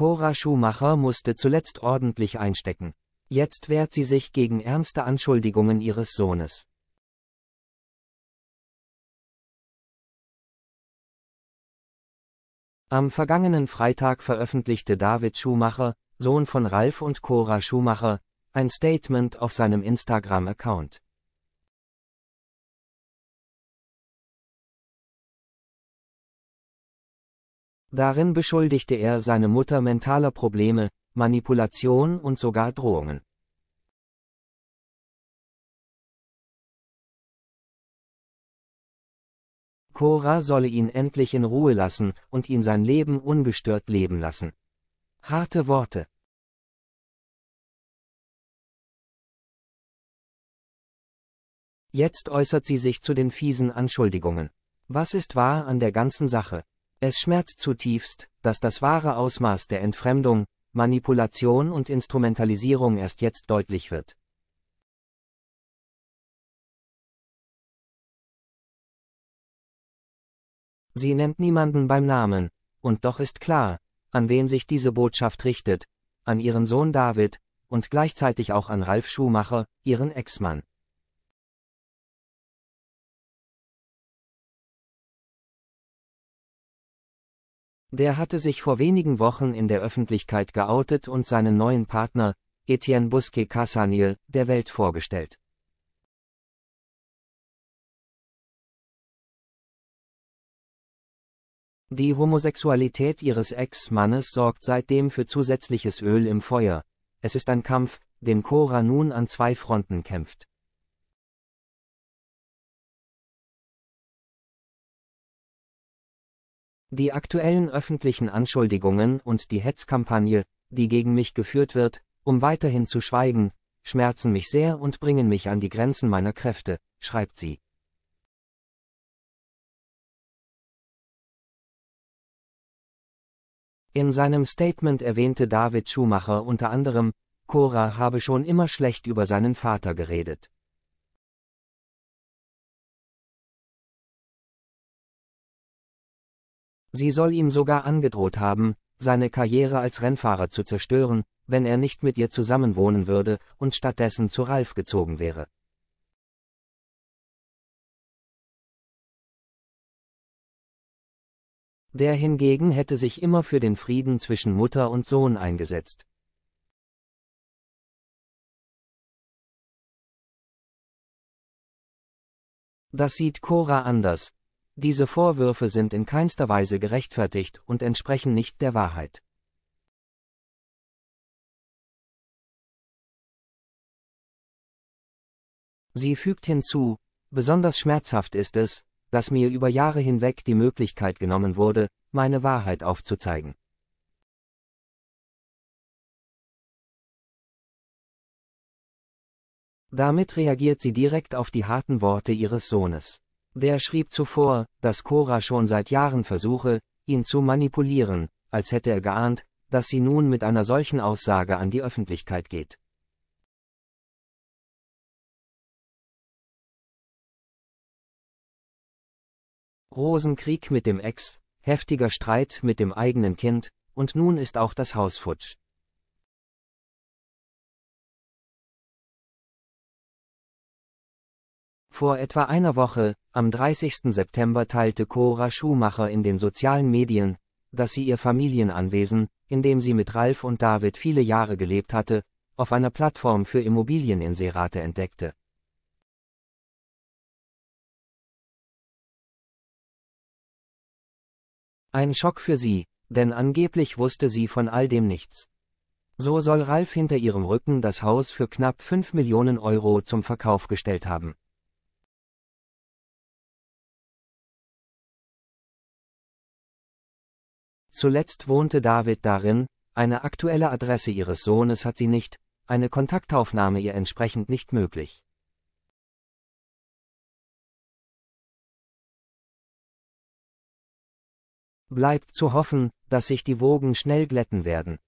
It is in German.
Cora Schumacher musste zuletzt ordentlich einstecken. Jetzt wehrt sie sich gegen ernste Anschuldigungen ihres Sohnes. Am vergangenen Freitag veröffentlichte David Schumacher, Sohn von Ralf und Cora Schumacher, ein Statement auf seinem Instagram-Account. Darin beschuldigte er seine Mutter mentaler Probleme, Manipulation und sogar Drohungen. Cora solle ihn endlich in Ruhe lassen und ihn sein Leben ungestört leben lassen. Harte Worte. Jetzt äußert sie sich zu den fiesen Anschuldigungen. Was ist wahr an der ganzen Sache? Es schmerzt zutiefst, dass das wahre Ausmaß der Entfremdung, Manipulation und Instrumentalisierung erst jetzt deutlich wird. Sie nennt niemanden beim Namen, und doch ist klar, an wen sich diese Botschaft richtet, an ihren Sohn David, und gleichzeitig auch an Ralf Schumacher, ihren Ex-Mann. Der hatte sich vor wenigen Wochen in der Öffentlichkeit geoutet und seinen neuen Partner, Etienne Busquet Casanier, der Welt vorgestellt. Die Homosexualität ihres Ex-Mannes sorgt seitdem für zusätzliches Öl im Feuer. Es ist ein Kampf, den Cora nun an zwei Fronten kämpft. Die aktuellen öffentlichen Anschuldigungen und die Hetzkampagne, die gegen mich geführt wird, um weiterhin zu schweigen, schmerzen mich sehr und bringen mich an die Grenzen meiner Kräfte, schreibt sie. In seinem Statement erwähnte David Schumacher unter anderem, Cora habe schon immer schlecht über seinen Vater geredet. Sie soll ihm sogar angedroht haben, seine Karriere als Rennfahrer zu zerstören, wenn er nicht mit ihr zusammenwohnen würde und stattdessen zu Ralf gezogen wäre. Der hingegen hätte sich immer für den Frieden zwischen Mutter und Sohn eingesetzt. Das sieht Cora anders, diese Vorwürfe sind in keinster Weise gerechtfertigt und entsprechen nicht der Wahrheit. Sie fügt hinzu, besonders schmerzhaft ist es, dass mir über Jahre hinweg die Möglichkeit genommen wurde, meine Wahrheit aufzuzeigen. Damit reagiert sie direkt auf die harten Worte ihres Sohnes. Der schrieb zuvor, dass Cora schon seit Jahren versuche, ihn zu manipulieren, als hätte er geahnt, dass sie nun mit einer solchen Aussage an die Öffentlichkeit geht. Rosenkrieg mit dem Ex, heftiger Streit mit dem eigenen Kind, und nun ist auch das Haus futsch. Vor etwa einer Woche, am 30. September teilte Cora Schumacher in den sozialen Medien, dass sie ihr Familienanwesen, in dem sie mit Ralf und David viele Jahre gelebt hatte, auf einer Plattform für Immobilieninserate entdeckte. Ein Schock für sie, denn angeblich wusste sie von all dem nichts. So soll Ralf hinter ihrem Rücken das Haus für knapp 5 Millionen Euro zum Verkauf gestellt haben. Zuletzt wohnte David darin, eine aktuelle Adresse ihres Sohnes hat sie nicht, eine Kontaktaufnahme ihr entsprechend nicht möglich. Bleibt zu hoffen, dass sich die Wogen schnell glätten werden.